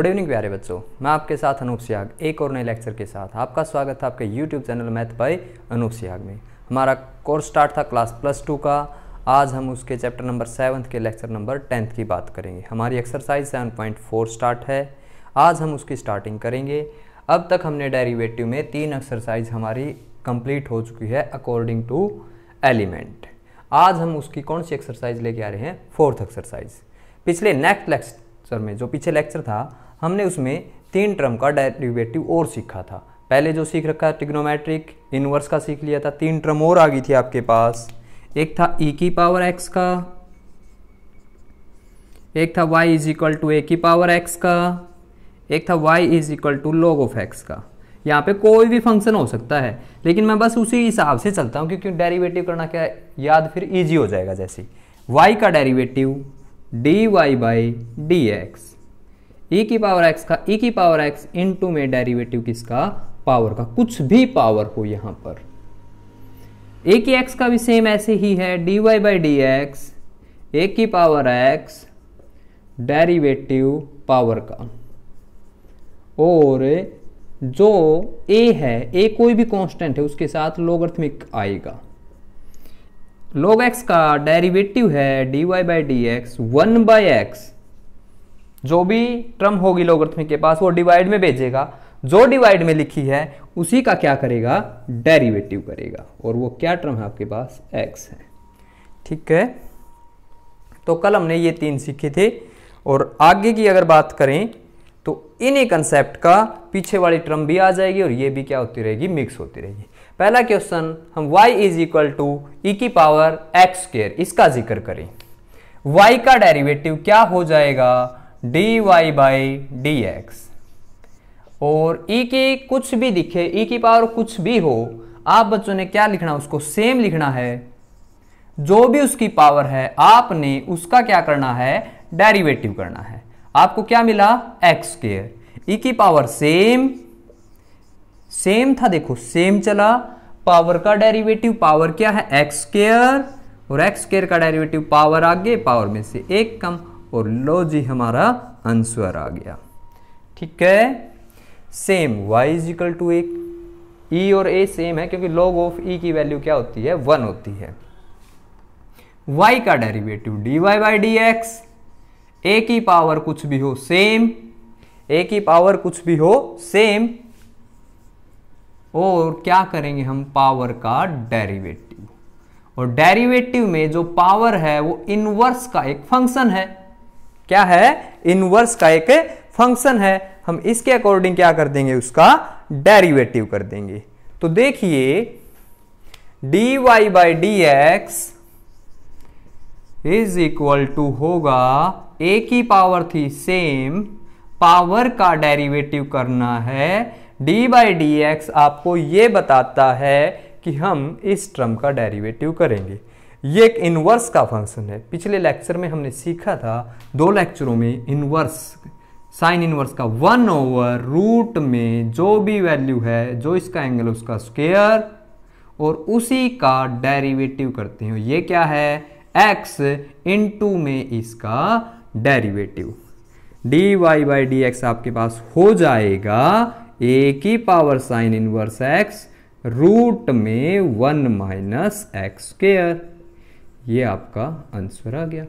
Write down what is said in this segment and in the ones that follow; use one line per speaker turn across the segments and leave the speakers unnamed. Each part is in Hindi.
गुड इवनिंग प्यारे बच्चों मैं आपके साथ अनूप सियाग एक और नए लेक्चर के साथ आपका स्वागत है आपके YouTube channel math by Anoop Siyag में हमारा कोर्स स्टार्ट था क्लास प्लस टू का आज हम उसके चैप्टर नंबर सेवन्थ के लेक्चर नंबर टेंथ की बात करेंगे हमारी exercise seven point four start है आज हम उसकी स्टार्टिंग करेंगे अब तक हमने डेरीवेटिव में तीन एक्सरसाइज हमारी कंप्लीट हो चुकी है अकॉर्डिंग टू एलिमेंट आज हम उसकी कौन सी एक्सरसाइज लेके आ रहे हैं फोर्थ एक्सरसाइज पिछले नेक्स्ट लेक्चर में जो पीछे लेक्चर था हमने उसमें तीन टर्म का डेरिवेटिव और सीखा था पहले जो सीख रखा है ट्रिग्नोमेट्रिक इनवर्स का सीख लिया था तीन टर्म और आ गई थी आपके पास एक था e की पावर एक्स का एक था y is equal to a की पावर एक्स का एक था y is equal to log of x का यहाँ पे कोई भी फंक्शन हो सकता है लेकिन मैं बस उसी हिसाब से चलता हूँ क्योंकि डेरिवेटिव करना क्या याद फिर इजी हो जाएगा जैसे y का derivative dy y by d x e e की पावर एक्स का ई e की पावर एक्स इन टू में डेरिवेटिव किसका पावर का कुछ भी पावर हो यहां पर ए की एक्स का भी सेम ऐसे ही है d y by d x a की पावर एक्स डेरिवेटिव पावर का और जो ए है ए कोई भी कांस्टेंट है उसके साथ लोगर्थमिक आएगा लोग एक्स का डेरिवेटिव है d y by d x one by x जो भी ट्रम होगी लोगरिथमिक के पास वो डिवाइड में भेजेगा जो डिवाइड में लिखी है उसी का क्या करेगा डेरिवेटिव करेगा और वो क्या ट्रम है आपके पास एक्स है ठीक है तो कल हमने ये तीन सीखे थे और आगे की अगर बात करें तो इन्हीं कंसेप्ट का पीछे वाली ट्रम भी आ जाएगी और ये भी क्या होती रहेगी मिक्स होती रहेगी पहला क्वेश्चन हम y is equal to e की पावर एक्स स्केयर इसका जिक्र करें y का डेरिवेटिव क्या हो जाएगा d y by d x और ई e की कुछ भी दिखे ई e की पावर कुछ भी हो आप बच्चों ने क्या लिखना उसको सेम लिखना है जो भी उसकी पावर है आपने उसका क्या करना है डेरिवेटिव करना है आपको क्या मिला एक्स स्केयर ई की पावर सेम सेम था देखो सेम चला पावर का डेरिवेटिव पावर क्या है एक्स स्केयर और एक्स स्केयर का डेरिवेटिव पावर आगे पावर में से एक कम और लो जी हमारा आंसर आ गया ठीक है same y is equal to a e और ए सेम है क्योंकि लॉग ऑफ ई की वैल्यू क्या होती है वन होती है वाई का derivative d y by d x a की पावर कुछ भी हो सेम ए की पावर कुछ भी हो सेम और क्या करेंगे हम पावर का डेरिवेटिव और डेरिवेटिव में जो पावर है वो इनवर्स का एक फंक्शन है क्या है इनवर्स का एक फंक्शन है हम इसके अकॉर्डिंग क्या कर देंगे उसका डेरिवेटिव कर देंगे तो देखिए d y by d x is equal to होगा ए की पावर थी सेम पावर का डेरिवेटिव करना है डी बाई डी एक्स आपको ये बताता है कि हम इस ट्रम का डेरिवेटिव करेंगे ये एक इनवर्स का फंक्शन है पिछले लेक्चर में हमने सीखा था दो लेक्चरों में इनवर्स साइन इनवर्स का वन ओवर रूट में जो भी वैल्यू है जो इसका एंगल उसका स्क्वेयर और उसी का डेरिवेटिव करते हैं ये क्या है एक्स टू में इसका derivative d y by d x आपके पास हो जाएगा ए की power sine inverse x root में वन माइनस एक्स स्क्वेयर ये आपका आंसर आ गया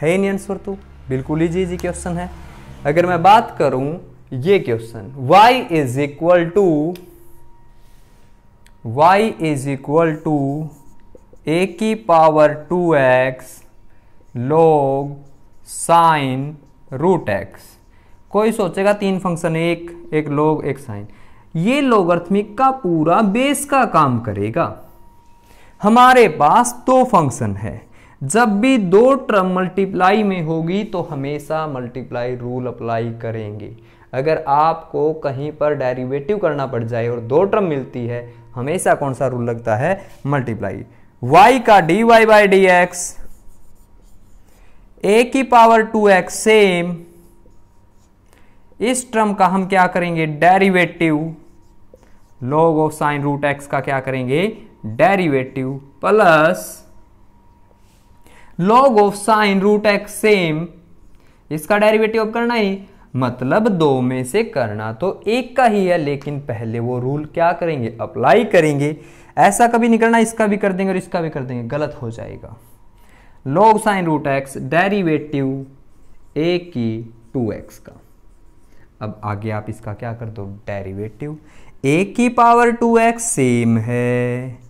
है ही नहीं आंसर तो बिल्कुल ही जी जी क्वेश्चन है अगर मैं बात करूं ये question y is equal to y is equal to a की power two x log sine root x कोई सोचेगा तीन फंक्शन एक एक लोग एक साइन ये लोगार्थमिक का पूरा बेस का काम करेगा हमारे पास दो फंक्शन है जब भी दो टर्म मल्टीप्लाई में होगी तो हमेशा मल्टीप्लाई रूल अप्लाई करेंगे अगर आपको कहीं पर डेरिवेटिव करना पड़ जाए और दो टर्म मिलती है हमेशा कौन सा रूल लगता है मल्टीप्लाई y का dy y by d x a की पावर टू एक्स सेम इस टर्म का हम क्या करेंगे derivative log of sine root x का क्या करेंगे derivative plus log of sine root x same इसका डेरिवेटिव अब करना ही मतलब दो में से करना तो एक का ही है लेकिन पहले वो रूल क्या करेंगे अप्लाई करेंगे ऐसा कभी नहीं करना इसका भी कर देंगे और इसका भी कर देंगे गलत हो जाएगा log sine root x derivative a की टू एक्स का अब आगे आप इसका क्या कर दो डेरिवेटिव ए की पावर टू एक्स सेम है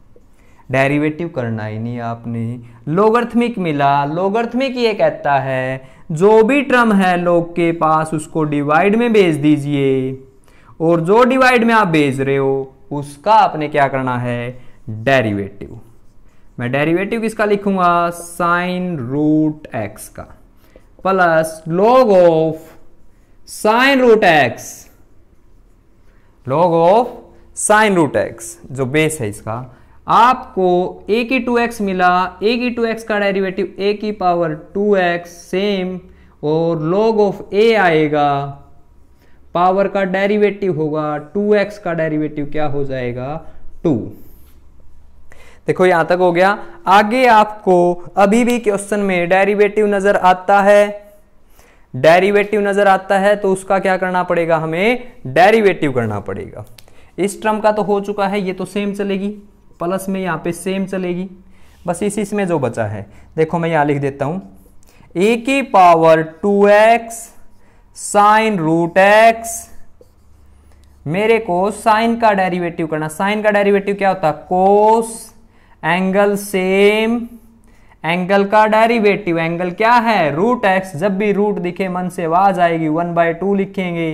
डेरिवेटिव करना ही नहीं आपने लोगर्थमिक मिला लोगर्थमिक ये कहता है जो भी ट्रम है लोग के पास उसको डिवाइड में भेज दीजिए और जो डिवाइड में आप भेज रहे हो उसका आपने क्या करना है डेरिवेटिव मैं डेरिवेटिव किसका लिखूंगा साइन रूट एक्स का plus log of sine root x log of sine root x जो बेस है इसका आपको ए की टू एक्स मिला ए की टू एक्स का डेरिवेटिव ए की पावर टू एक्स सेम और लॉग ऑफ ए आएगा पावर का डेरिवेटिव होगा टू एक्स का डेरिवेटिव क्या हो जाएगा टू देखो यहां तक हो गया आगे आपको अभी भी क्वेश्चन में डेरिवेटिव नजर आता है डेरिवेटिव नजर आता है तो उसका क्या करना पड़ेगा हमें डेरिवेटिव करना पड़ेगा इस टर्म का तो हो चुका है ये तो सेम चलेगी प्लस में यहाँ पे सेम चलेगी बस इसी इसमें जो बचा है देखो मैं यहाँ लिख देता हूँ ए की power two x sine root x मेरे को साइन का डेरिवेटिव करना साइन का डेरिवेटिव क्या होता है कोस एंगल सेम एंगल का डेरिवेटिव एंगल क्या है रूट एक्स जब भी रूट दिखे मन से आवाज आएगी वन बाय टू लिखेंगे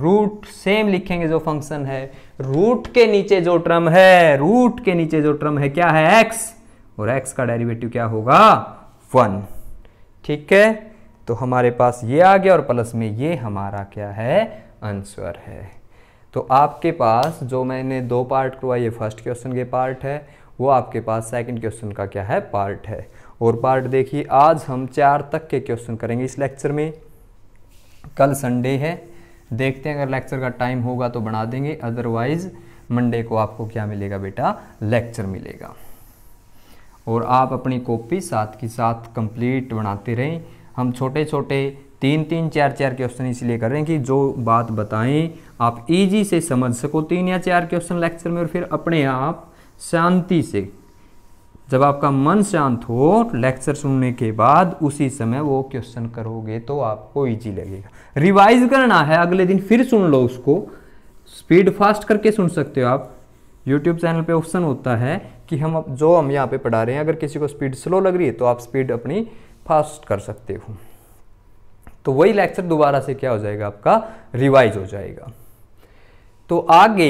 रूट सेम लिखेंगे जो फंक्शन है रूट के नीचे जो टर्म है रूट के नीचे जो टर्म है क्या है एक्स और एक्स का डेरिवेटिव क्या होगा वन ठीक है तो हमारे पास ये आ गया और प्लस में ये हमारा क्या है आंसर है तो आपके पास जो मैंने दो पार्ट करवाई ये फर्स्ट क्वेश्चन के पार्ट है वो आपके पास सेकंड क्वेश्चन का क्या है पार्ट है और पार्ट देखिए आज हम चार तक के क्वेश्चन करेंगे इस लेक्चर में कल संडे है देखते हैं अगर लेक्चर का टाइम होगा तो बना देंगे अदरवाइज़ मंडे को आपको क्या मिलेगा बेटा लेक्चर मिलेगा और आप अपनी कॉपी साथ के साथ कंप्लीट बनाते रहें हम छोटे छोटे तीन तीन चार चार क्वेश्चन इसलिए कर रहे हैं कि जो बात बताएं आप इजी से समझ सको तीन या चार क्वेश्चन लेक्चर में और फिर अपने आप शांति से जब आपका मन शांत हो लेक्चर सुनने के बाद उसी समय वो क्वेश्चन करोगे तो आपको इजी लगेगा रिवाइज करना है अगले दिन फिर सुन लो उसको स्पीड फास्ट करके सुन सकते हो आप यूट्यूब चैनल पे ऑप्शन होता है कि हम जो हम यहाँ पे पढ़ा रहे हैं अगर किसी को स्पीड स्लो लग रही है तो आप स्पीड अपनी फास्ट कर सकते हो तो वही लेक्चर दोबारा से क्या हो जाएगा आपका रिवाइज हो जाएगा तो आगे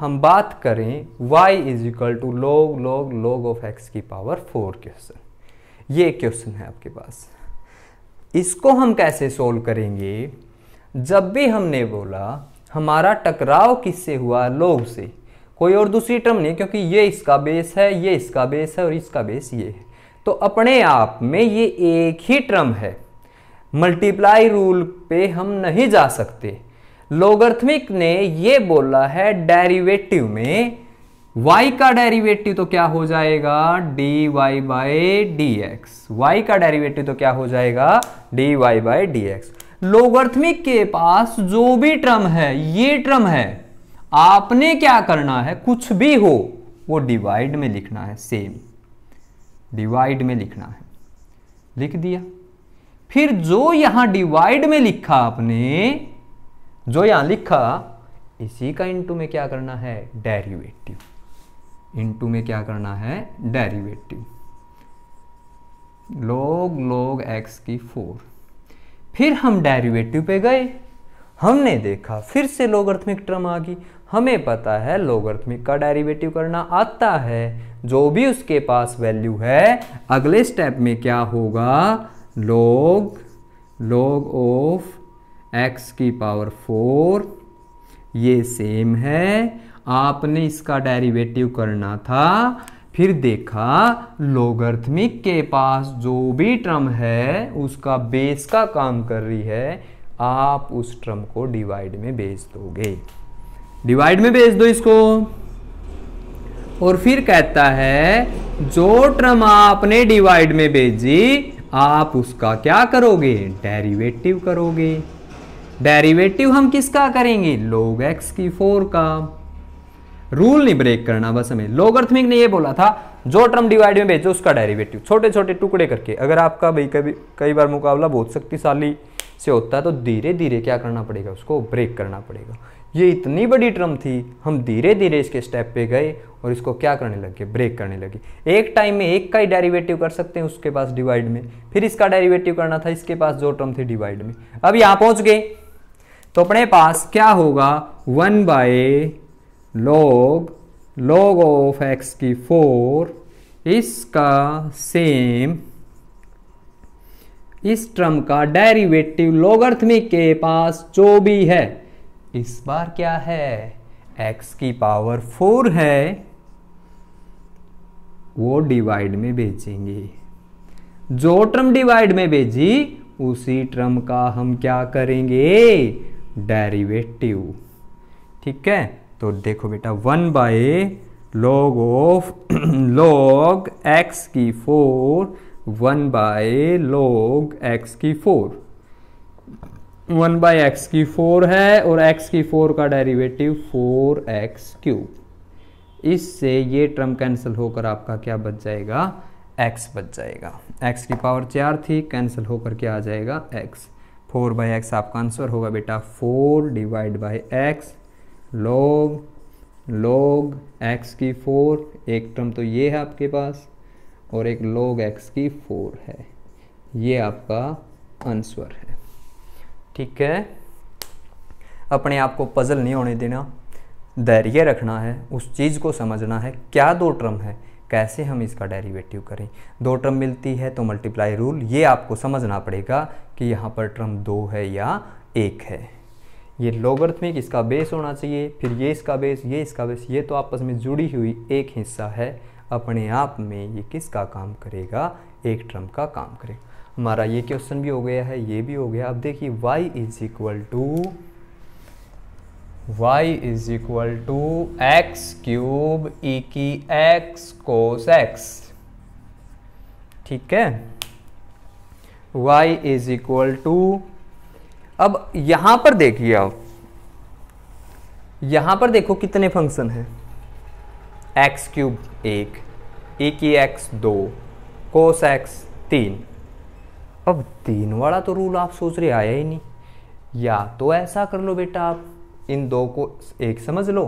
हम बात करें y is equal to log log log of x की पावर फोर क्वेश्चन ये क्वेश्चन है आपके पास इसको हम कैसे सोल्व करेंगे जब भी हमने बोला हमारा टकराव किससे हुआ लोग से कोई और दूसरी टर्म नहीं क्योंकि ये इसका बेस है ये इसका बेस है और इसका बेस ये है तो अपने आप में ये एक ही टर्म है मल्टीप्लाई रूल पे हम नहीं जा सकते लोगर्थमिक ने ये बोला है डेरिवेटिव में y का डेरिवेटिव तो क्या हो जाएगा dy y by d x y का डेरिवेटिव तो क्या हो जाएगा dy y by d x logarithmic के पास जो भी ट्रम है ये ट्रम है आपने क्या करना है कुछ भी हो वो डिवाइड में लिखना है सेम डिवाइड में लिखना है लिख दिया फिर जो यहां डिवाइड में लिखा आपने जो यहां लिखा इसी का इंटू में क्या करना है डेरिवेटिव इंटू में क्या करना है डेरिवेटिव लोग लोग एक्स की फोर फिर हम डेरिवेटिव पे गए हमने देखा फिर से लोगर्थमिक टर्म आ गई हमें पता है लोगर्थमिक का डेरिवेटिव करना आता है जो भी उसके पास वैल्यू है अगले स्टेप में क्या होगा लोग लोग ऑफ एक्स की पावर फोर ये सेम है आपने इसका डेरिवेटिव करना था फिर देखा लोगर्थमिक के पास जो भी ट्रम है उसका बेस का काम कर रही है आप उस ट्रम को डिवाइड में भेज दोगे डिवाइड में भेज दो इसको और फिर कहता है जो ट्रम आपने डिवाइड में भेजी आप उसका क्या करोगे डेरिवेटिव करोगे डेरिवेटिव हम किसका करेंगे लोग एक्स की फोर का रूल नहीं ब्रेक करना बस हमें लोगर्थमिक ने ये बोला था जो टर्म डिवाइड में भेजो उसका डेरिवेटिव छोटे छोटे टुकड़े करके अगर आपका भाई कभी कई बार मुकाबला बहुत शक्तिशाली से होता है तो धीरे धीरे क्या करना पड़ेगा उसको ब्रेक करना पड़ेगा ये इतनी बड़ी ट्रम थी हम धीरे धीरे इसके स्टेप पे गए और इसको क्या करने लगे ब्रेक करने लगे एक टाइम में एक का ही डेरिवेटिव कर सकते हैं उसके पास डिवाइड में फिर इसका डेरिवेटिव करना था इसके पास जो ट्रम थी डिवाइड में अब यहाँ पहुँच गए तो अपने पास क्या होगा one by log log of x की फोर इसका सेम इस ट्रम का डेरिवेटिव लोगर्थमिक के पास जो भी है इस बार क्या है एक्स की पावर फोर है वो डिवाइड में बेचेंगे जो ट्रम डिवाइड में भेजी उसी ट्रम का हम क्या करेंगे डेरिवेटिव ठीक है तो देखो बेटा one by log of log x की four one by log x की फोर वन बाय एक्स की फोर है और एक्स की फोर का डेरिवेटिव फोर एक्स क्यूब इससे ये ट्रम कैंसिल होकर आपका क्या बच जाएगा एक्स बच जाएगा एक्स की पावर चार थी कैंसिल होकर क्या आ जाएगा एक्स फोर बाई एक्स आपका आंसर होगा बेटा फोर डिवाइड बाई एक्स लोग लोग एक्स की फोर एक टर्म तो ये है आपके पास और एक लोग एक्स की फोर है ये आपका आंसर है ठीक है अपने आप को पजल नहीं होने देना धैर्य रखना है उस चीज़ को समझना है क्या दो टर्म है कैसे हम इसका डेरिवेटिव करें दो टर्म मिलती है तो मल्टीप्लाई रूल ये आपको समझना पड़ेगा कि यहाँ पर टर्म दो है या एक है ये लोगर्थमिक इसका बेस होना चाहिए फिर ये इसका बेस ये इसका बेस ये तो आपस में जुड़ी हुई एक हिस्सा है अपने आप में ये किसका काम करेगा एक ट्रम का काम करेगा हमारा ये क्वेश्चन भी हो गया है ये भी हो गया अब देखिए y is equal to y is equal to x cube e की एक्स कोस एक्स ठीक है y इज इक्वल टू अब यहां पर देखिए आप यहां पर देखो कितने फंक्शन हैं एक्स क्यूब एक ई e की एक्स दो कोस एक्स तीन अब तीन वाला तो रूल आप सोच रहे आया ही नहीं या तो ऐसा कर लो बेटा आप इन दो को एक समझ लो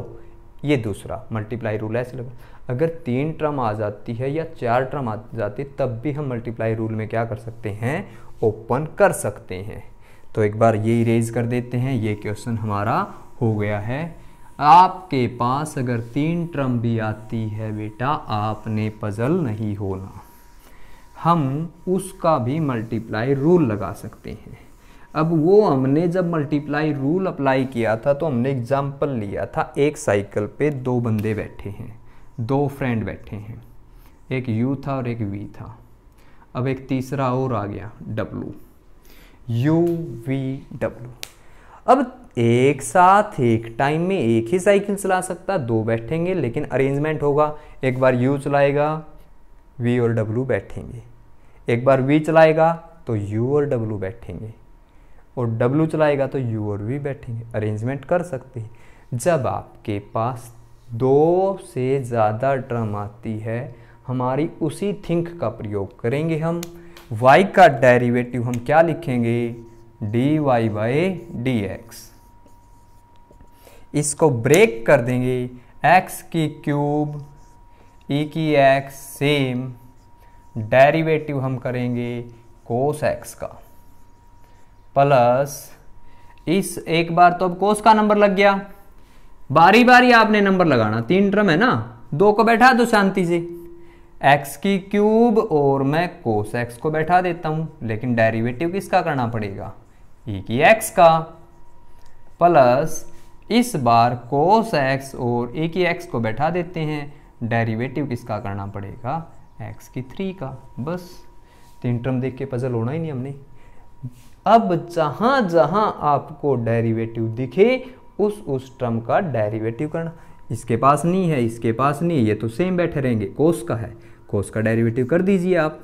ये दूसरा मल्टीप्लाई रूल ऐसे लगा अगर तीन ट्रम आ जाती है या चार ट्रम आ जाती है तब भी हम मल्टीप्लाई रूल में क्या कर सकते हैं ओपन कर सकते हैं तो एक बार ये इरेज कर देते हैं ये क्वेश्चन हमारा हो गया है आपके पास अगर तीन ट्रम भी आती है बेटा आपने पजल नहीं होना हम उसका भी मल्टीप्लाई रूल लगा सकते हैं अब वो हमने जब मल्टीप्लाई रूल अप्लाई किया था तो हमने एग्जाम्पल लिया था एक साइकिल पे दो बंदे बैठे हैं दो फ्रेंड बैठे हैं एक यू था और एक वी था अब एक तीसरा और आ गया डब्लू यू वी डब्लू अब एक साथ एक टाइम में एक ही साइकिल चला सकता दो बैठेंगे लेकिन अरेंजमेंट होगा एक बार यू चलाएगा वी और डब्लू बैठेंगे एक बार वी चलाएगा तो यू और डब्लू बैठेंगे और डब्लू चलाएगा तो यू और V बैठेंगे अरेंजमेंट कर सकते हैं जब आपके पास दो से ज़्यादा ड्रम आती है हमारी उसी थिंक का प्रयोग करेंगे हम y का डेरिवेटिव हम क्या लिखेंगे d y by d x इसको ब्रेक कर देंगे x की क्यूब e की x सेम डेरिवेटिव हम करेंगे कोस x का प्लस इस एक बार तो अब कोस का नंबर लग गया बारी बारी आपने नंबर लगाना तीन ट्रम है ना दो को बैठा दो शांति से एक्स की क्यूब और मैं कोस एक्स को बैठा देता हूँ लेकिन डेरिवेटिव किसका करना पड़ेगा एक e की एक्स का प्लस इस बार कोस एक्स और एक e की एक्स को बैठा देते हैं डेरिवेटिव किसका करना पड़ेगा एक्स की थ्री का बस तीन ट्रम देख के पजल होना ही नहीं हमने अब जहाँ जहां आपको डेरिवेटिव दिखे उस उस टर्म का डेरिवेटिव करना इसके पास नहीं है इसके पास नहीं ये तो सेम बैठे रहेंगे कोस का है कोस का डेरिवेटिव कर दीजिए आप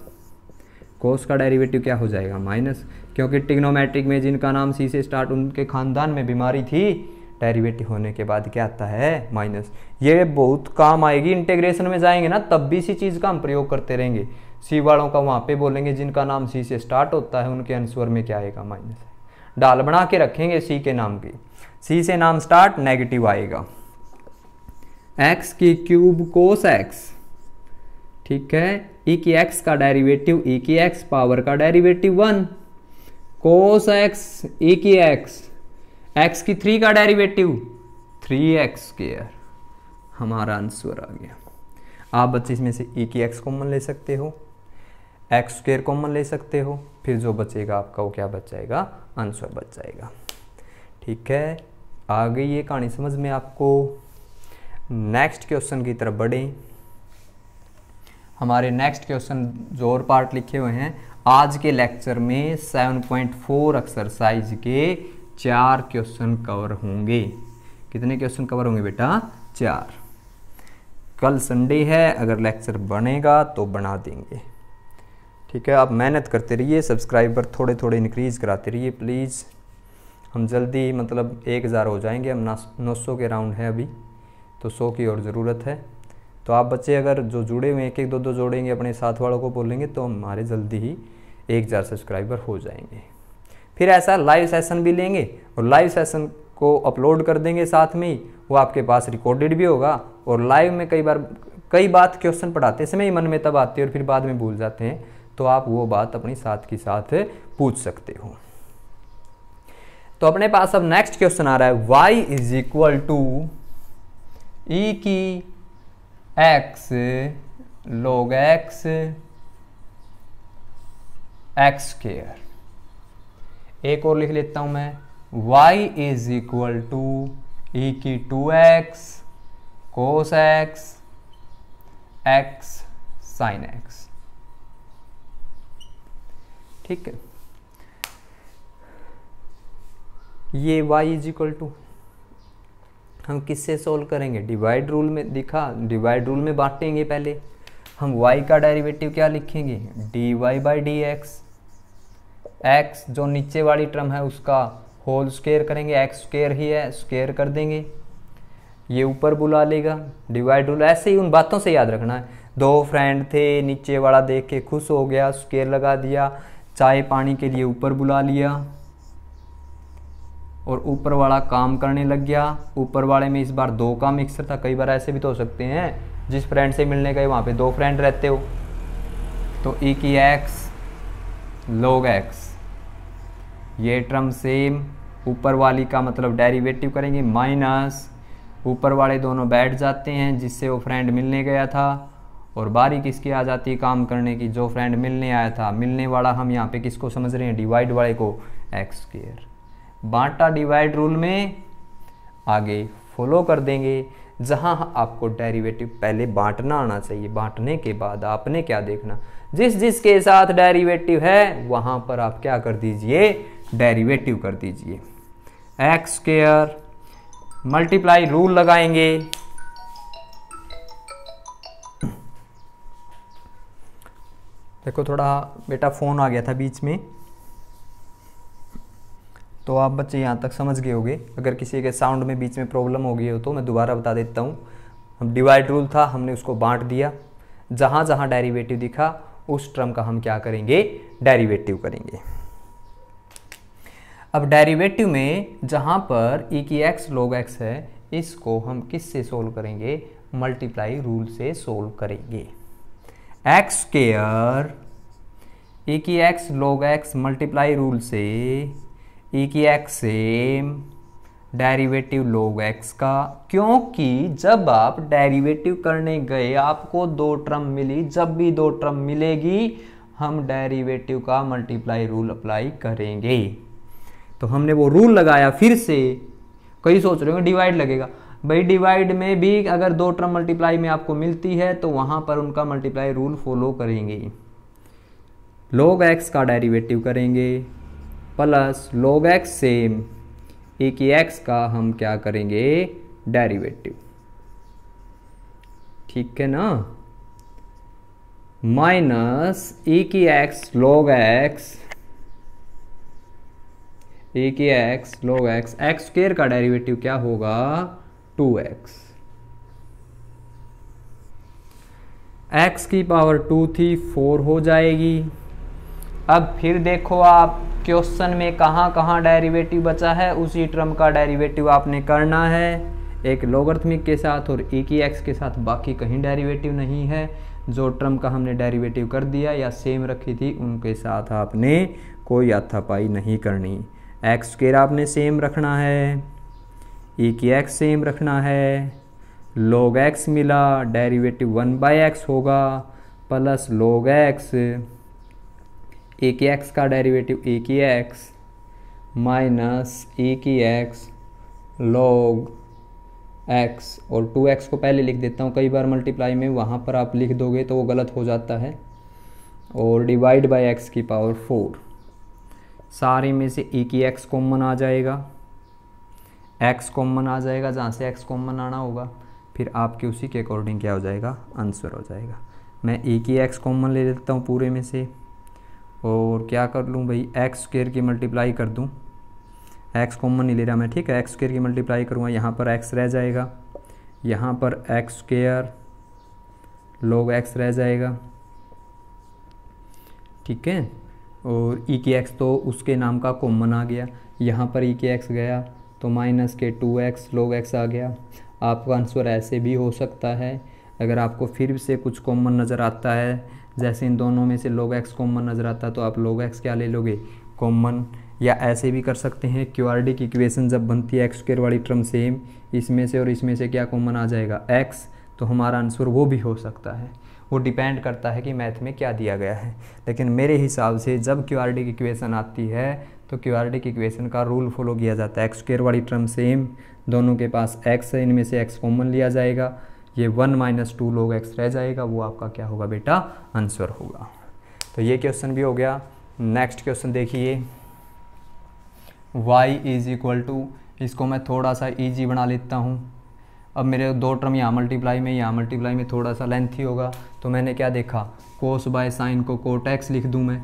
कोस का डेरिवेटिव क्या हो जाएगा माइनस क्योंकि टिग्नोमेट्रिक में जिनका नाम सी से स्टार्ट उनके खानदान में बीमारी थी डेरिवेटिव होने के बाद क्या आता है माइनस ये बहुत काम आएगी इंटेग्रेशन में जाएंगे ना तब भी इसी चीज़ का हम प्रयोग करते रहेंगे सी वालों का वहाँ पे बोलेंगे जिनका नाम सी से स्टार्ट होता है उनके अनुस्वर में क्या आएगा माइनस डाल बना के रखेंगे सी के नाम की सी से नाम स्टार्ट नेगेटिव आएगा एक्स की क्यूब कोस एक्स ठीक है ई e की एक्स का डेरिवेटिव ई e की एक्स पावर का derivative one cos x e की एक्स एक्स की थ्री का डेरिवेटिव थ्री एक्स केयर हमारा आंसर आ गया आप बच्चे इसमें से ई e की एक्स कॉमन ले सकते हो एक्स स्क्र कॉमन ले सकते हो फिर जो बचेगा आपका वो क्या बच जाएगा आंसर बच जाएगा ठीक है आ गई ये कहानी समझ में आपको नेक्स्ट क्वेश्चन की तरफ बढ़ें हमारे नेक्स्ट क्वेश्चन जो और पार्ट लिखे हुए हैं आज के लेक्चर में 7.4 एक्सरसाइज के चार क्वेश्चन कवर होंगे कितने क्वेश्चन कवर होंगे बेटा चार कल संडे है अगर लेक्चर बनेगा तो बना देंगे ठीक है आप मेहनत करते रहिए सब्सक्राइबर थोड़े थोड़े इनक्रीज़ कराते रहिए प्लीज़ हम जल्दी मतलब एक हज़ार हो जाएंगे हम नौ सौ के राउंड हैं अभी तो सौ की और ज़रूरत है तो आप बच्चे अगर जो जुड़े हुए एक एक दो दो जोड़ेंगे अपने साथ वालों को बोलेंगे तो हमारे जल्दी ही एक हज़ार सब्सक्राइबर हो जाएंगे फिर ऐसा लाइव सेशन भी लेंगे और लाइव सेशन को अपलोड कर देंगे साथ में ही वो आपके पास रिकॉर्डेड भी होगा और लाइव में कई बार कई बात क्वेश्चन पढ़ाते समय ही मन में तब आती है और फिर बाद में भूल जाते हैं तो आप वो बात अपनी साथ के साथ पूछ सकते हो तो अपने पास अब नेक्स्ट क्वेश्चन आ रहा है y is equal to e की x log x x care एक और लिख लेता हूं मैं y is equal to e की two x cos x x sine x ठीक है ये y इज इक्वल टू हम किससे सोल्व करेंगे डिवाइड रूल में दिखा डिवाइड रूल में बांटेंगे पहले हम y का डेरिवेटिव क्या लिखेंगे d y by d x x जो नीचे वाली टर्म है उसका होल स्केयर करेंगे एक्स स्केयर ही है स्केयर कर देंगे ये ऊपर बुला लेगा डिवाइड रूल ऐसे ही उन बातों से याद रखना है दो फ्रेंड थे नीचे वाला देख के खुश हो गया स्केयर लगा दिया चाय पानी के लिए ऊपर बुला लिया और ऊपर वाला काम करने लग गया ऊपर वाले में इस बार दो का मिक्सर था कई बार ऐसे भी तो हो सकते हैं जिस फ्रेंड से मिलने गए वहाँ पे दो फ्रेंड रहते हो तो एक e की एक्स लोग एक्स ये ट्रम सेम ऊपर वाली का मतलब डेरिवेटिव करेंगे माइनस ऊपर वाले दोनों बैठ जाते हैं जिससे वो फ्रेंड मिलने गया था और बारी किसकी आ जाती है काम करने की जो फ्रेंड मिलने आया था मिलने वाला हम यहाँ पे किसको समझ रहे हैं डिवाइड वाले को एक्स स्केयर बांटा डिवाइड रूल में आगे फॉलो कर देंगे जहाँ आपको डेरिवेटिव पहले बांटना आना चाहिए बांटने के बाद आपने क्या देखना जिस जिस के साथ डेरिवेटिव है वहाँ पर आप क्या कर दीजिए डेरिवेटिव कर दीजिए एक्स स्केयर मल्टीप्लाई रूल लगाएंगे देखो थोड़ा बेटा फ़ोन आ गया था बीच में तो आप बच्चे यहाँ तक समझ गए होंगे अगर किसी के साउंड में बीच में प्रॉब्लम हो गई हो तो मैं दोबारा बता देता हूँ हम डिवाइड रूल था हमने उसको बांट दिया जहाँ जहाँ डेरिवेटिव दिखा उस टर्म का हम क्या करेंगे डेरिवेटिव करेंगे अब डेरिवेटिव में जहाँ पर ई e की एक्स लोग एक्स है इसको हम किस से सोल्व करेंगे मल्टीप्लाई रूल से सोल्व करेंगे एक्स केयर ए की x log x multiply rule से ए की x same derivative log x का क्योंकि जब आप डेरिवेटिव करने गए आपको दो टर्म मिली जब भी दो टर्म मिलेगी हम डेरिवेटिव का मल्टीप्लाई रूल अप्लाई करेंगे तो हमने वो रूल लगाया फिर से कई सोच रहे होंगे डिवाइड लगेगा भाई डिवाइड में भी अगर दो टर्म मल्टीप्लाई में आपको मिलती है तो वहां पर उनका मल्टीप्लाई रूल फॉलो करेंगे लोग एक्स का डेरिवेटिव करेंगे प्लस लॉग एक्स सेम एक एक्स का हम क्या करेंगे डेरिवेटिव ठीक है ना माइनस ए के एक्स लॉग एक्स ए के x log x x square का डेरिवेटिव क्या होगा टू एक्स एक्स की पावर टू थी फोर हो जाएगी अब फिर देखो आप क्वेश्चन में कहाँ कहाँ डेरिवेटिव बचा है उसी टर्म का डेरिवेटिव आपने करना है एक लोगर्थमिक के साथ और एक ही एक्स के साथ बाकी कहीं डेरिवेटिव नहीं है जो टर्म का हमने डेरिवेटिव कर दिया या सेम रखी थी उनके साथ आपने कोई अथापाई नहीं करनी एक्स केर आपने सेम रखना है ई की एक्स सेम रखना है लॉग एक्स मिला डेरिवेटिव वन बाई एक्स होगा प्लस लॉग एक्स ए की एक्स का डेरिवेटिव ए की एक्स माइनस ए की एक्स लॉग एक्स और टू एक्स को पहले लिख देता हूँ कई बार मल्टीप्लाई में वहाँ पर आप लिख दोगे तो वो गलत हो जाता है और डिवाइड बाय एक्स की पावर फोर सारे में से ए की एक्स कॉमन आ जाएगा एक्स कॉमन आ जाएगा जहाँ से एक्स कॉमन आना होगा फिर आपके उसी के अकॉर्डिंग क्या हो जाएगा आंसर हो जाएगा मैं एक ही एक्स कॉमन ले लेता हूँ पूरे में से और क्या कर लूँ भाई एक्स स्क्र की मल्टीप्लाई कर दूँ एक्स कॉमन नहीं ले रहा मैं ठीक है एक्स स्क्र की मल्टीप्लाई करूँगा यहाँ पर एक्स रह जाएगा यहाँ पर एक्स स्क्र लोग एक्स रह जाएगा ठीक है और ई के एक्स तो उसके नाम का कॉमन आ गया यहाँ पर ई के एक्स गया तो माइनस के टू एक्स लोग एक्स आ गया आपका आंसर ऐसे भी हो सकता है अगर आपको फिर से कुछ कॉमन नज़र आता है जैसे इन दोनों में से लोग एक्स कॉमन नज़र आता है तो आप लोग एक्स क्या ले लोगे कॉमन या ऐसे भी कर सकते हैं क्यू आर डी की इक्वेशन जब बनती है एक्स स्क्र वाली टर्म सेम इसमें से और इसमें से क्या कॉमन आ जाएगा एक्स तो हमारा आंसर वो भी हो सकता है वो डिपेंड करता है कि मैथ में क्या दिया गया है लेकिन मेरे हिसाब से जब क्यू आर डी की इक्वेशन आती है तो क्यू आर डी की इक्वेशन का रूल फॉलो किया जाता है एक्स स्क्र वाली टर्म सेम दोनों के पास एक्स है इनमें से एक्स कॉमन लिया जाएगा ये one minus two log x रह जाएगा वो आपका क्या होगा बेटा आंसर होगा तो ये क्वेश्चन भी हो गया नेक्स्ट क्वेश्चन देखिए वाई इज इक्वल टू इसको मैं थोड़ा सा ईजी बना लेता हूँ अब मेरे दो टर्म यहाँ मल्टीप्लाई में यहाँ मल्टीप्लाई में थोड़ा सा लेंथ ही होगा तो मैंने क्या देखा कोस बाय साइन को कोट एक्स लिख दूँ मैं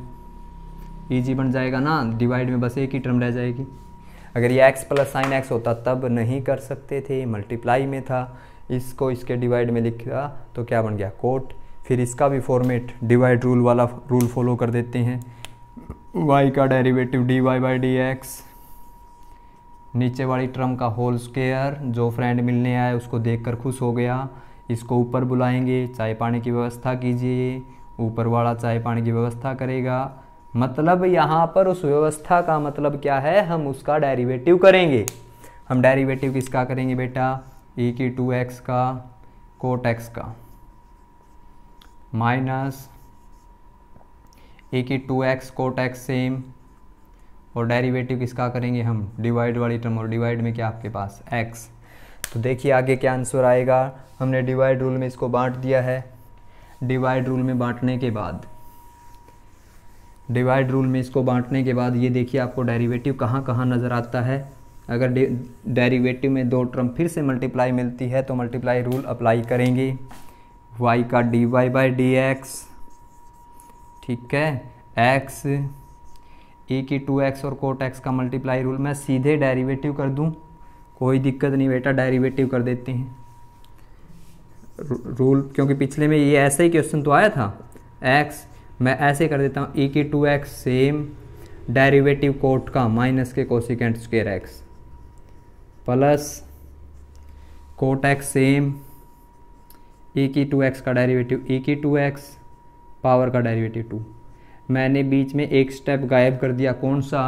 ईजी बन जाएगा ना डिवाइड में बस एक ही टर्म रह जाएगी अगर ये एक्स प्लस साइन एक्स होता तब नहीं कर सकते थे मल्टीप्लाई में था इसको इसके डिवाइड में लिखा तो क्या बन गया कोट फिर इसका भी फॉर्मेट डिवाइड रूल वाला रूल फॉलो कर देते हैं वाई का derivative d y by d x नीचे वाली ट्रम का होल स्केयर जो फ्रेंड मिलने आए उसको देखकर खुश हो गया इसको ऊपर बुलाएंगे चाय पानी की व्यवस्था कीजिए ऊपर वाला चाय पानी की व्यवस्था करेगा मतलब यहाँ पर उस व्यवस्था का मतलब क्या है हम उसका डेरिवेटिव करेंगे हम डेरिवेटिव किसका करेंगे बेटा ए की टू एक्स का कोट एक्स का माइनस ए की two x cot x same और डेरिवेटिव किसका करेंगे हम डिवाइड वाली टर्म और डिवाइड में क्या आपके पास एक्स तो देखिए आगे क्या आंसर आएगा हमने डिवाइड रूल में इसको बांट दिया है डिवाइड रूल में बांटने के बाद डिवाइड रूल में इसको बांटने के बाद ये देखिए आपको डेरिवेटिव कहाँ कहाँ नज़र आता है अगर डेरिवेटिव में दो टर्म फिर से मल्टीप्लाई मिलती है तो मल्टीप्लाई रूल अप्लाई करेंगे वाई का d y by d x ठीक है एक्स ए की टू एक्स और कोट एक्स का मल्टीप्लाई रूल मैं सीधे डेरिवेटिव कर दूँ कोई दिक्कत नहीं बेटा डेरिवेटिव कर देते हैं रूल क्योंकि पिछले में ये ऐसे ही क्वेश्चन तो आया था एक्स मैं ऐसे कर देता हूँ ई की two x same derivative cot का माइनस के cosecant square x plus cot x same e की टू एक्स का डेरिवेटिव ई की टू एक्स पावर का डेरिवेटिव टू मैंने बीच में एक स्टेप गायब कर दिया कौन सा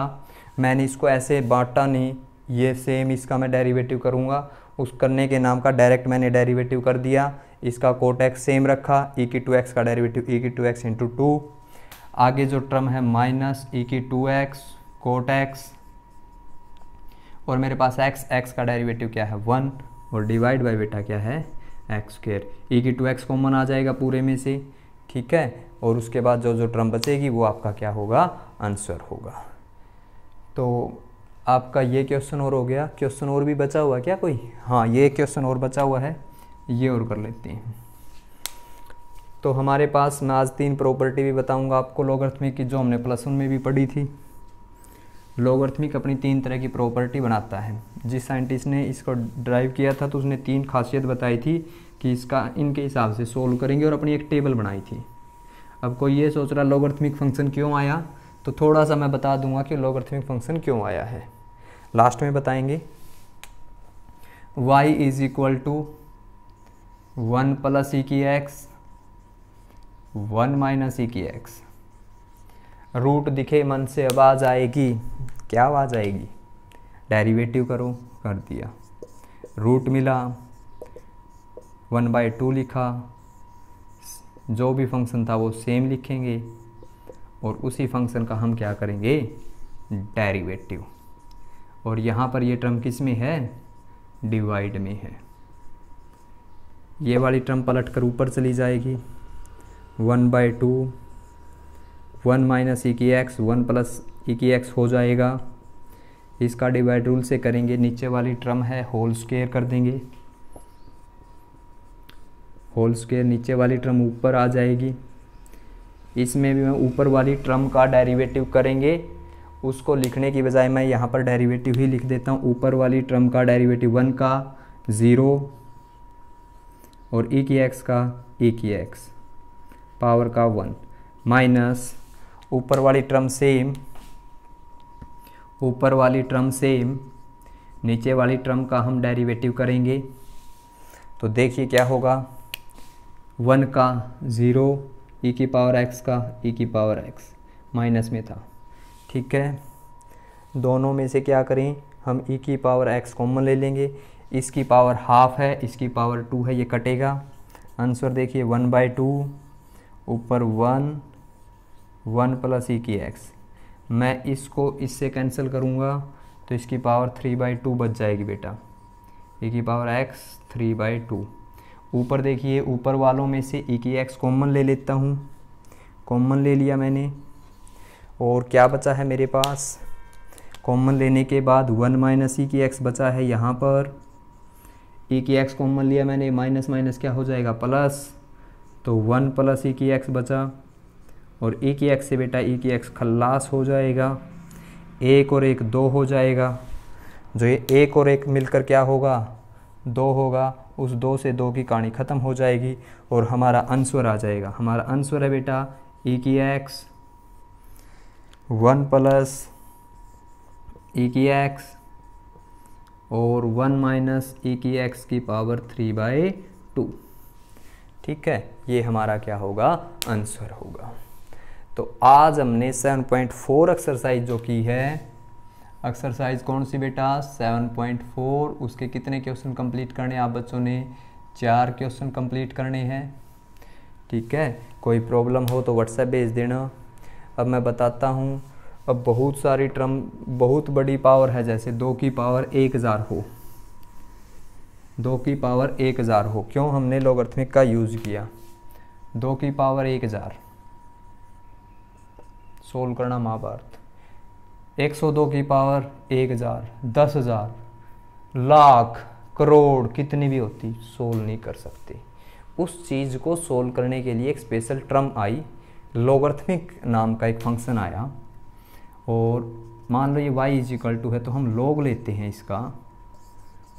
मैंने इसको ऐसे बांटा नहीं ये सेम इसका मैं डेरिवेटिव करूँगा उस करने के नाम का डायरेक्ट मैंने डेरिवेटिव कर दिया इसका कोट एक्स सेम रखा ई e की टू एक्स का डेरिवेटिव ई e की टू एक्स इंटू टू आगे जो टर्म है माइनस ई e की टू एक्स कोट एक्स और मेरे पास एक्स एक्स का डेरिवेटिव क्या है वन और डिवाइड बाई बेटा क्या है एक्स स्क्र ई की टू एक्स कॉमन आ जाएगा पूरे में से ठीक है और उसके बाद जो जो टर्म बचेगी वो आपका क्या होगा आंसर होगा तो आपका ये क्वेश्चन और हो गया क्वेश्चन और भी बचा हुआ क्या कोई हाँ ये क्वेश्चन और बचा हुआ है ये और कर लेते हैं तो हमारे पास मैं आज तीन प्रॉपर्टी भी बताऊंगा आपको लोगर्थमिक की जो हमने प्लस वन में भी पढ़ी थी लोगर्थमिक अपनी तीन तरह की प्रॉपर्टी बनाता है जिस साइंटिस्ट ने इसको ड्राइव किया था तो उसने तीन खासियत बताई थी कि इसका इनके हिसाब से सोल्व करेंगे और अपनी एक टेबल बनाई थी अब कोई ये सोच रहा लोगर्थमिक फंक्शन क्यों आया तो थोड़ा सा मैं बता दूंगा कि लोगर्थमिक फंक्शन क्यों आया है लास्ट में बताएंगे y is equal to one plus ई की एक्स वन माइनस ई की एक्स रूट दिखे मन से आवाज़ आएगी क्या आवाज़ आएगी डेरिवेटिव करो कर दिया रूट मिला वन बाय टू लिखा जो भी फंक्शन था वो सेम लिखेंगे और उसी फंक्शन का हम क्या करेंगे डेरिवेटिव और यहाँ पर ये टर्म किस में है डिवाइड में है ये वाली टर्म पलट कर ऊपर चली जाएगी one by two one minus e की एक्स वन प्लस ई की एक्स हो जाएगा इसका डिवाइड रूल से करेंगे नीचे वाली टर्म है होल स्केयर कर देंगे होल स्क्वेयर नीचे वाली टर्म ऊपर आ जाएगी इसमें भी मैं ऊपर वाली टर्म का डेरिवेटिव करेंगे उसको लिखने की बजाय मैं यहाँ पर डेरिवेटिव ही लिख देता हूँ ऊपर वाली टर्म का डेरिवेटिव वन का ज़ीरो और ई की एक्स का ई की एक्स पावर का वन माइनस ऊपर वाली ट्रम सेम ऊपर वाली ट्रम सेम नीचे वाली ट्रम का हम डेरिवेटिव करेंगे तो देखिए क्या होगा वन का ज़ीरो ई e की पावर एक्स का ई e की पावर एक्स माइनस में था ठीक है दोनों में से क्या करें हम ई e की पावर एक्स कॉमन ले लेंगे इसकी पावर हाफ है इसकी पावर टू है ये कटेगा आंसर देखिए वन बाई टू ऊपर वन वन प्लस ई की एक्स मैं इसको इससे कैंसिल करूँगा तो इसकी पावर थ्री बाई टू बच जाएगी बेटा ई की power X three by two ऊपर देखिए ऊपर वालों में से एक ही एक्स कॉमन ले लेता हूँ कॉमन ले लिया मैंने और क्या बचा है मेरे पास कॉमन लेने के बाद वन माइनस ई की एक्स बचा है यहाँ पर ई की एक्स कॉमन लिया मैंने माइनस माइनस क्या हो जाएगा प्लस तो वन प्लस ई की एक्स बचा और ए की एक्स से बेटा ए की एक्स खल्लास हो जाएगा एक और एक दो हो जाएगा जो ये एक और एक मिलकर क्या होगा दो होगा उस दो से दो की कहानी ख़त्म हो जाएगी और हमारा आंसर आ जाएगा हमारा आंसर है बेटा ई e की x one plus E e की एक्स और वन माइनस ई e की एक्स की पावर थ्री बाई टू ठीक है ये हमारा क्या होगा आंसर होगा तो आज हमने 7.4 एक्सरसाइज जो की है एक्सरसाइज कौन सी बेटा 7.4 उसके कितने क्वेश्चन कंप्लीट करने आप बच्चों ने चार क्वेश्चन कंप्लीट करने हैं ठीक है कोई प्रॉब्लम हो तो व्हाट्सएप भेज देना अब मैं बताता हूँ अब बहुत सारी ट्रम बहुत बड़ी पावर है जैसे दो की पावर एक हज़ार हो दो की पावर एक हज़ार हो क्यों हमने लोगर्थमिक का यूज़ किया दो की पावर एक हज़ार सोल्व करना महाभारत 102 की पावर एक हज़ार दस हज़ार लाख करोड़ कितनी भी होती सोल्व नहीं कर सकती उस चीज़ को सोल्व करने के लिए एक स्पेशल ट्रम आई लोगर्थमिक नाम का एक फंक्शन आया और मान लो ये y इज इक्वल टू है तो हम लोग लेते हैं इसका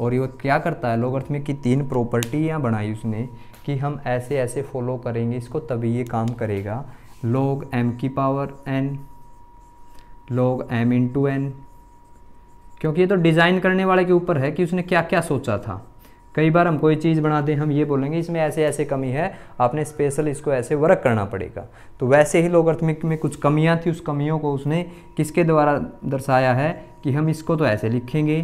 और ये क्या करता है लोगर्थमिक की तीन प्रॉपर्टियाँ बनाई उसने कि हम ऐसे ऐसे फॉलो करेंगे इसको तभी ये काम करेगा लोग m की power n log M into N क्योंकि ये तो डिज़ाइन करने वाले के ऊपर है कि उसने क्या क्या सोचा था कई बार हम कोई चीज़ बनाते हैं हम ये बोलेंगे इसमें ऐसे ऐसे कमी है आपने स्पेशल इसको ऐसे वर्क करना पड़ेगा तो वैसे ही लोग अर्थमिक में कुछ कमियां थी उस कमियों को उसने किसके द्वारा दर्शाया है कि हम इसको तो ऐसे लिखेंगे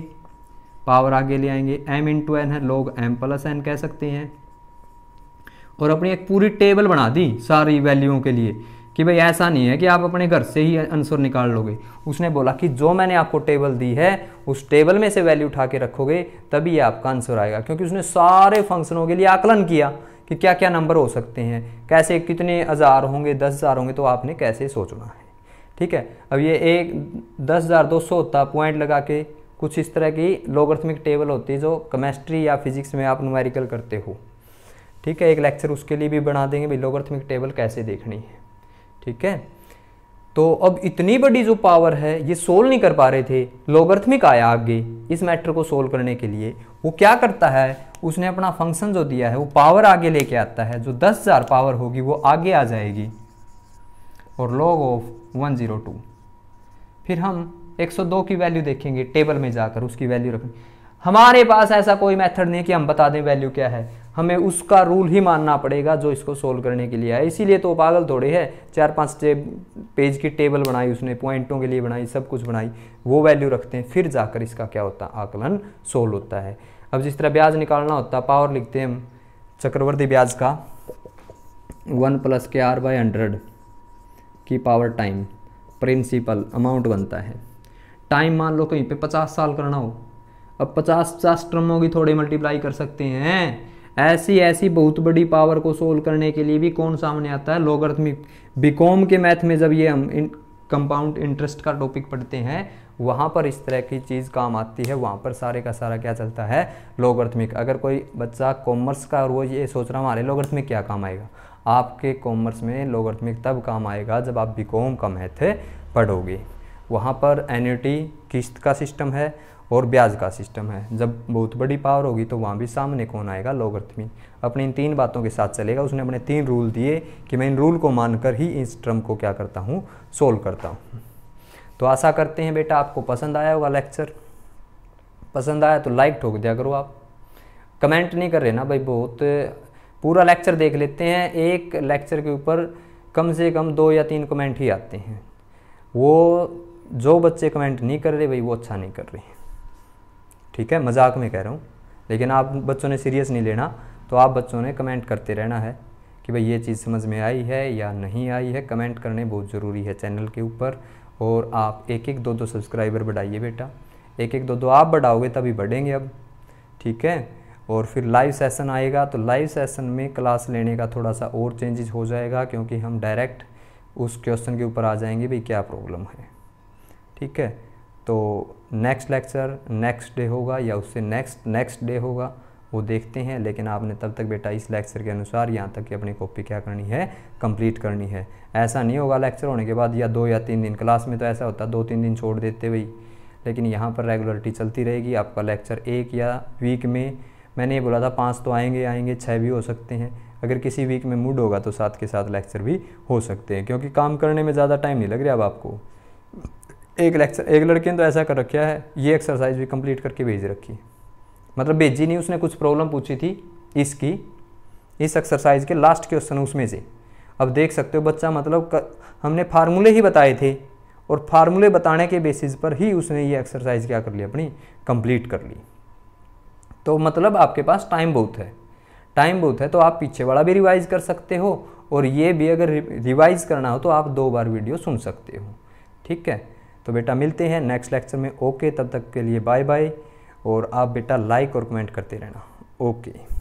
पावर आगे ले आएंगे एम इन टू एन है लोग एम प्लस एन कह सकते हैं और अपनी एक पूरी टेबल बना दी सारी वैल्यूओं के लिए कि भाई ऐसा नहीं है कि आप अपने घर से ही आंसर निकाल लोगे उसने बोला कि जो मैंने आपको टेबल दी है उस टेबल में से वैल्यू उठा के रखोगे तभी ये आपका आंसर आएगा क्योंकि उसने सारे फंक्शनों के लिए आकलन किया कि क्या क्या नंबर हो सकते हैं कैसे कितने हज़ार होंगे दस हज़ार होंगे तो आपने कैसे सोचना है ठीक है अब ये एक दस हज़ार दो सौ होता पॉइंट लगा के कुछ इस तरह की लोगर्थमिक टेबल होती है जो केमेस्ट्री या फिजिक्स में आप नुमेरिकल करते हो ठीक है एक लेक्चर उसके लिए भी बना देंगे भाई लोगर्थमिक टेबल कैसे देखनी है ठीक है तो अब इतनी बड़ी जो पावर है ये सोल्व नहीं कर पा रहे थे लोगर्थमिक आया आगे इस मैटर को सोल्व करने के लिए वो क्या करता है उसने अपना फंक्शन जो दिया है वो पावर आगे लेके आता है जो दस हज़ार पावर होगी वो आगे आ जाएगी और लॉग ऑफ 102 फिर हम 102 की वैल्यू देखेंगे टेबल में जाकर उसकी वैल्यू रखेंगे हमारे पास ऐसा कोई मैथड नहीं कि हम बता दें वैल्यू क्या है हमें उसका रूल ही मानना पड़ेगा जो इसको सोल्व करने के लिए है इसीलिए तो पागल थोड़े है चार पांच पेज की टेबल बनाई उसने पॉइंटों के लिए बनाई सब कुछ बनाई वो वैल्यू रखते हैं फिर जाकर इसका क्या होता है आकलन सोल्व होता है अब जिस तरह ब्याज निकालना होता है पावर लिखते हैं हम चक्रवर्ती ब्याज का वन प्लस के आर बाई हंड्रेड की पावर टाइम प्रिंसिपल अमाउंट बनता है टाइम मान लो कहीं पे पचास साल करना हो अब पचास पचास टर्मों की थोड़े मल्टीप्लाई कर सकते हैं ऐसी ऐसी बहुत बड़ी पावर को सोल्व करने के लिए भी कौन सामने आता है लोगार्थमिक बीकॉम के मैथ में जब ये हम कंपाउंड इंटरेस्ट का टॉपिक पढ़ते हैं वहाँ पर इस तरह की चीज़ काम आती है वहाँ पर सारे का सारा क्या चलता है लोगार्थमिक अगर कोई बच्चा कॉमर्स का और वो ये सोच रहा हमारे लोगार्थमिक क्या काम आएगा आपके कॉमर्स में लोगार्थमिक तब काम आएगा जब आप बीकॉम का मैथ पढ़ोगे वहाँ पर एन्यूटी किस्त का सिस्टम है और ब्याज का सिस्टम है जब बहुत बड़ी पावर होगी तो वहाँ भी सामने कौन आएगा लोगर्थमी अपने इन तीन बातों के साथ चलेगा उसने अपने तीन रूल दिए कि मैं इन रूल को मानकर ही इस ट्रम को क्या करता हूँ सोल्व करता हूँ तो आशा करते हैं बेटा आपको पसंद आया होगा लेक्चर पसंद आया तो लाइक ठोक दिया करो आप कमेंट नहीं कर रहे ना भाई बहुत पूरा लेक्चर देख लेते हैं एक लेक्चर के ऊपर कम से कम दो या तीन कमेंट ही आते हैं वो जो बच्चे कमेंट नहीं कर रहे भाई वो अच्छा नहीं कर रहे हैं ठीक है मजाक में कह रहा हूँ लेकिन आप बच्चों ने सीरियस नहीं लेना तो आप बच्चों ने कमेंट करते रहना है कि भाई ये चीज़ समझ में आई है या नहीं आई है कमेंट करने बहुत ज़रूरी है चैनल के ऊपर और आप एक एक दो दो सब्सक्राइबर बढ़ाइए बेटा एक एक दो दो आप बढ़ाओगे तभी बढ़ेंगे अब ठीक है और फिर लाइव सेशन आएगा तो लाइव सेशन में क्लास लेने का थोड़ा सा और चेंजेस हो जाएगा क्योंकि हम डायरेक्ट उस क्वेश्चन के ऊपर आ जाएंगे भाई क्या प्रॉब्लम है ठीक है तो नेक्स्ट लेक्चर नेक्स्ट डे होगा या उससे नेक्स्ट नेक्स्ट डे होगा वो देखते हैं लेकिन आपने तब तक बेटा इस लेक्चर के अनुसार यहाँ तक कि अपनी कॉपी क्या करनी है कंप्लीट करनी है ऐसा नहीं होगा लेक्चर होने के बाद या दो या तीन दिन क्लास में तो ऐसा होता दो तीन दिन छोड़ देते भाई लेकिन यहाँ पर रेगुलरिटी चलती रहेगी आपका लेक्चर एक या वीक में मैंने ये बोला था पाँच तो आएंगे आएंगे छः भी हो सकते हैं अगर किसी वीक में मूड होगा तो साथ के साथ लेक्चर भी हो सकते हैं क्योंकि काम करने में ज़्यादा टाइम नहीं लग रहा अब आपको एक लेक्चर एक लड़के ने तो ऐसा कर रखा है ये एक्सरसाइज भी कंप्लीट करके भेज रखी मतलब भेजी नहीं उसने कुछ प्रॉब्लम पूछी थी इसकी इस एक्सरसाइज के लास्ट क्वेश्चन उसमें से अब देख सकते हो बच्चा मतलब कर, हमने फार्मूले ही बताए थे और फार्मूले बताने के बेसिस पर ही उसने ये एक्सरसाइज क्या कर ली अपनी कंप्लीट कर ली तो मतलब आपके पास टाइम बहुत है टाइम बहुत है तो आप पीछे वाला भी रिवाइज कर सकते हो और ये भी अगर रिवाइज करना हो तो आप दो बार वीडियो सुन सकते हो ठीक है तो बेटा मिलते हैं नेक्स्ट लेक्चर में ओके तब तक के लिए बाय बाय और आप बेटा लाइक और कमेंट करते रहना ओके